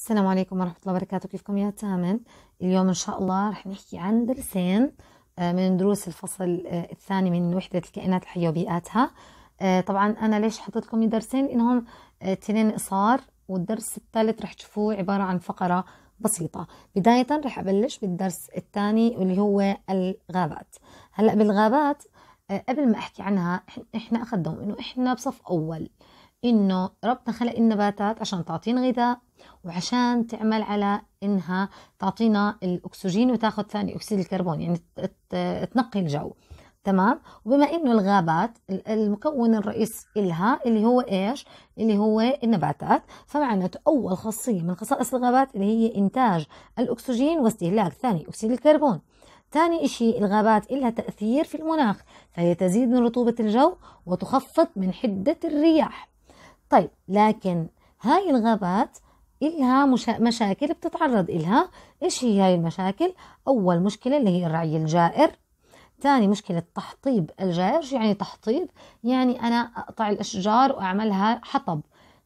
السلام عليكم ورحمة الله وبركاته كيفكم يا تامن اليوم إن شاء الله رح نحكي عن درسين آه، من دروس الفصل آه، الثاني من وحدة الكائنات الحية وبيئاتها آه، طبعا أنا ليش حطيت لكم درسين إنهم تنين إصار والدرس الثالث رح تشوفوه عبارة عن فقرة بسيطة بداية رح أبلش بالدرس الثاني واللي هو الغابات هلأ بالغابات قبل ما أحكي عنها إحنا أخذهم إنه إحنا بصف أول إنه ربنا خلق النباتات عشان تعطينا غذاء وعشان تعمل على انها تعطينا الاكسجين وتاخذ ثاني اكسيد الكربون يعني تنقي الجو تمام وبما انه الغابات المكون الرئيس إلها اللي هو ايش اللي هو النباتات فمعناته اول خاصيه من خصائص الغابات اللي هي انتاج الاكسجين واستهلاك ثاني اكسيد الكربون ثاني شيء الغابات إلها تأثير في المناخ فهي تزيد من رطوبة الجو وتخفض من حدة الرياح طيب لكن هاي الغابات إلها مشا... مشاكل بتتعرض إلها إيش هي هاي المشاكل أول مشكلة اللي هي الرعي الجائر ثاني مشكلة تحطيب الجائر شو يعني تحطيب يعني أنا أقطع الأشجار وأعملها حطب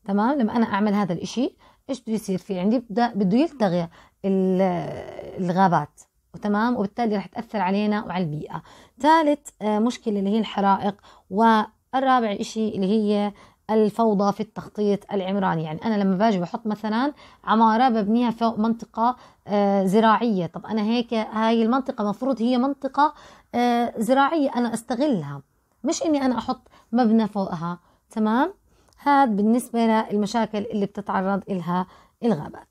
تمام لما أنا أعمل هذا الإشي إيش بده يصير في عندي بده, بده يلتغي الغابات وتمام وبالتالي رح تأثر علينا وعلى البيئة ثالث آه، مشكلة اللي هي الحرائق والرابع إشي اللي هي الفوضى في التخطيط العمراني يعني أنا لما باجي بحط مثلا عمارة ببنيها فوق منطقة آه، زراعية طب أنا هيك هاي المنطقة مفروض هي منطقة آه، زراعية أنا أستغلها مش إني أنا أحط مبنى فوقها تمام هذا بالنسبة للمشاكل اللي بتتعرض إلها الغابات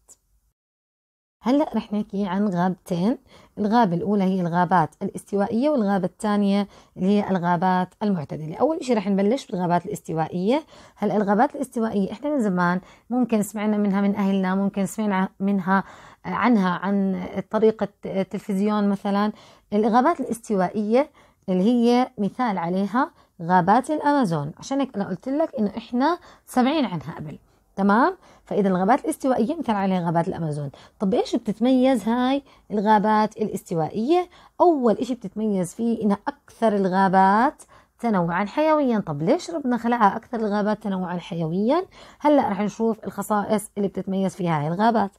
هلا رح نحكي عن غابتين الغابة الأولى هي الغابات الاستوائية والغابة الثانية اللي هي الغابات المعتدلة أول شيء رح نبلش بالغابات الاستوائية هلا الغابات الاستوائية إحنا من زمان ممكن سمعنا منها من أهلنا ممكن سمعنا منها آه، عنها عن طريقة التلفزيون مثلا الغابات الاستوائية اللي هي مثال عليها غابات الأمازون عشان هيك أنا قلت لك إنه إحنا سمعين عنها قبل تمام فاذا الغابات الاستوائيه مثل عليها غابات الامازون طب ايش بتتميز هاي الغابات الاستوائيه اول إشي بتتميز فيه انها اكثر الغابات تنوعا حيويا طب ليش ربنا خلقها اكثر الغابات تنوعا حيويا هلا رح نشوف الخصائص اللي بتتميز فيها هاي الغابات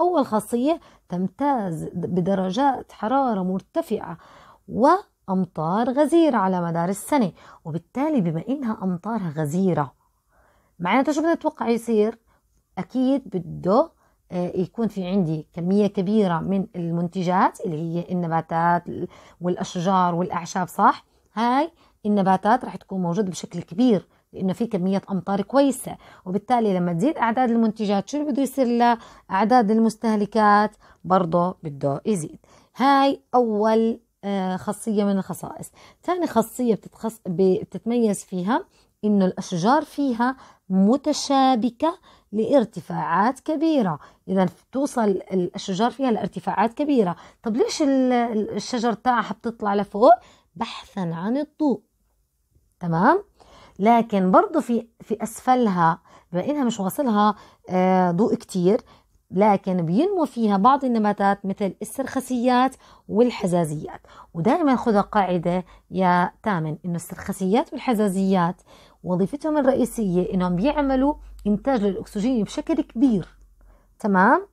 اول خاصيه تمتاز بدرجات حراره مرتفعه وامطار غزيره على مدار السنه وبالتالي بما انها امطارها غزيره معناته شو بدنا نتوقع يصير اكيد بده آه، يكون في عندي كمية كبيرة من المنتجات اللي هي النباتات والأشجار والأعشاب صح هاي النباتات رح تكون موجودة بشكل كبير لأنه في كمية أمطار كويسة وبالتالي لما تزيد أعداد المنتجات شو اللي بده يصير لأعداد المستهلكات برضه بده يزيد هاي أول آه، خاصية من الخصائص ثاني خاصية بتتخص... بتتميز فيها إن الأشجار فيها متشابكة لارتفاعات كبيرة إذا توصل الأشجار فيها لارتفاعات كبيرة طب ليش الشجر تاعها بتطلع لفوق بحثا عن الضوء تمام لكن برضو في في أسفلها بما إنها مش واصلها آه، ضوء كتير لكن بينمو فيها بعض النباتات مثل السرخسيات والحزازيات ودائما خذ قاعدة يا تامن انه السرخسيات والحزازيات وظيفتهم الرئيسية انهم بيعملوا انتاج للاكسجين بشكل كبير تمام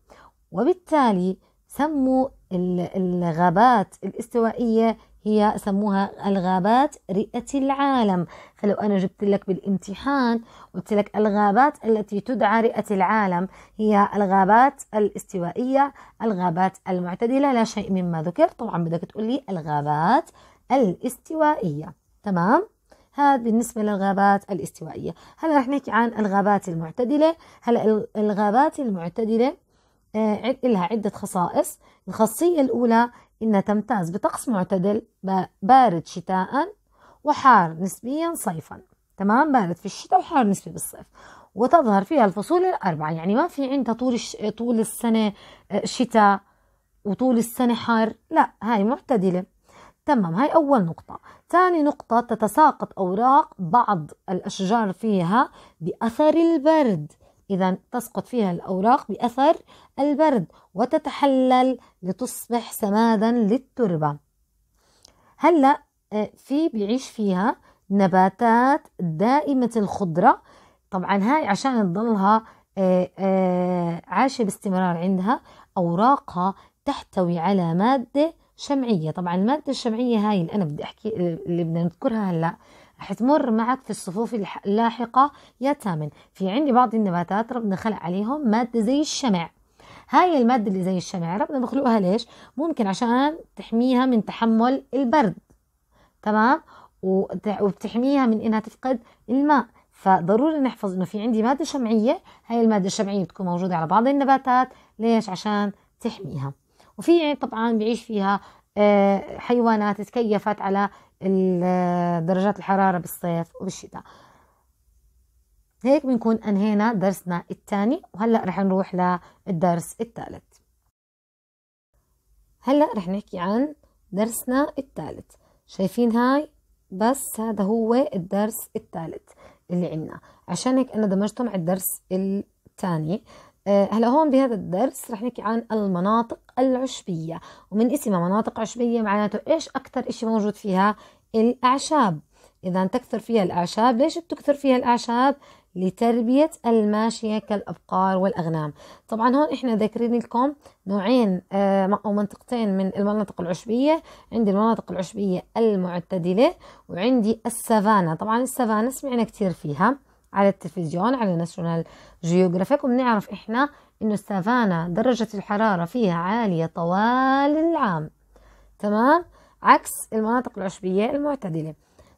وبالتالي سموا الغابات الاستوائية هي سموها الغابات رئة العالم فلو أنا جبت لك بالامتحان قلت لك الغابات التي تدعى رئة العالم هي الغابات الاستوائية الغابات المعتدلة لا شيء مما ذكر طبعا بدك تقول لي الغابات الاستوائية تمام؟ هذا بالنسبة للغابات الاستوائية هلا رح نحكي عن الغابات المعتدلة هلا الغابات المعتدلة آه، لها عدة خصائص الخاصية الأولى إنها تمتاز بطقس معتدل بارد شتاء وحار نسبيا صيفا تمام بارد في الشتاء وحار نسبي بالصيف وتظهر فيها الفصول الأربعة يعني ما في عندها طول طول السنة آه، شتاء وطول السنة حار لا هاي معتدلة تمام هاي أول نقطة ثاني نقطة تتساقط أوراق بعض الأشجار فيها بأثر البرد إذا تسقط فيها الأوراق بأثر البرد وتتحلل لتصبح سمادا للتربة هلا آه، في بيعيش فيها نباتات دائمة الخضرة طبعا هاي عشان تضلها آه، آه، عايشة باستمرار عندها أوراقها تحتوي على مادة شمعية طبعا المادة الشمعية هاي اللي أنا بدي أحكي اللي بدنا نذكرها هلأ حتمر معك في الصفوف اللاحقة يا تامن في عندي بعض النباتات ربنا خلق عليهم مادة زي الشمع هاي المادة اللي زي الشمع ربنا مخلوقها ليش ممكن عشان تحميها من تحمل البرد تمام وبتحميها من انها تفقد الماء فضروري نحفظ انه في عندي ماده شمعيه هاي الماده الشمعيه بتكون موجوده على بعض النباتات ليش عشان تحميها وفي طبعا بيعيش فيها آه، حيوانات تكيفت على آه، درجات الحرارة بالصيف وبالشتاء هيك بنكون أنهينا درسنا الثاني وهلأ رح نروح للدرس الثالث هلأ رح نحكي عن درسنا الثالث شايفين هاي بس هذا هو الدرس الثالث اللي عنا عشان هيك أنا دمجته مع الدرس الثاني آه، هلا هون بهذا الدرس رح نحكي عن المناطق العشبية ومن اسمها مناطق عشبية معناته إيش اكثر إشي موجود فيها الأعشاب إذا تكثر فيها الأعشاب ليش بتكثر فيها الأعشاب لتربية الماشية كالأبقار والأغنام طبعا هون إحنا ذاكرين لكم نوعين آه، أو منطقتين من المناطق العشبية عندي المناطق العشبية المعتدلة وعندي السافانا طبعا السافانا سمعنا كتير فيها على التلفزيون على ناشونال جيوغرافيك وبنعرف إحنا إنه السافانا درجة الحرارة فيها عالية طوال العام تمام عكس المناطق العشبية المعتدلة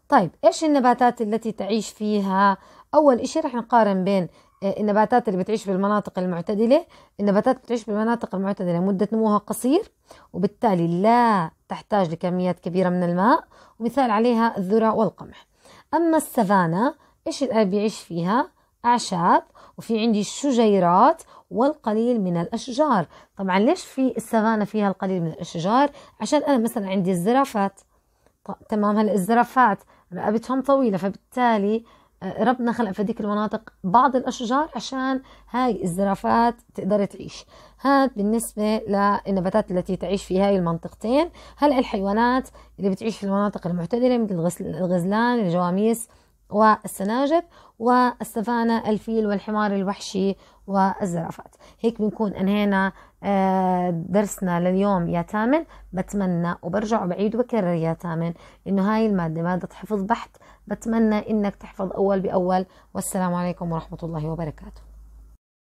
طيب إيش النباتات التي تعيش فيها أول إشي رح نقارن بين آه، النباتات اللي بتعيش بالمناطق المعتدلة النباتات بتعيش بالمناطق المعتدلة مدة نموها قصير وبالتالي لا تحتاج لكميات كبيرة من الماء ومثال عليها الذرة والقمح أما السافانا إيش الأب بيعيش فيها أعشاب وفي عندي الشجيرات والقليل من الأشجار طبعا ليش في السفانة فيها القليل من الأشجار عشان أنا مثلا عندي الزرافات تمام هلا الزرافات رقبتهم طويلة فبالتالي آه، ربنا خلق في هذيك المناطق بعض الأشجار عشان هاي الزرافات تقدر تعيش هذا بالنسبة للنباتات التي تعيش في هاي المنطقتين هلأ الحيوانات اللي بتعيش في المناطق المعتدلة مثل الغزلان الجواميس والسناجب والسفانة الفيل والحمار الوحشي والزرافات هيك بنكون انهينا آه، درسنا لليوم يا تامن بتمنى وبرجع وبعيد وبكرر يا تامن انه هاي المادة مادة حفظ بحت بتمنى انك تحفظ اول باول والسلام عليكم ورحمة الله وبركاته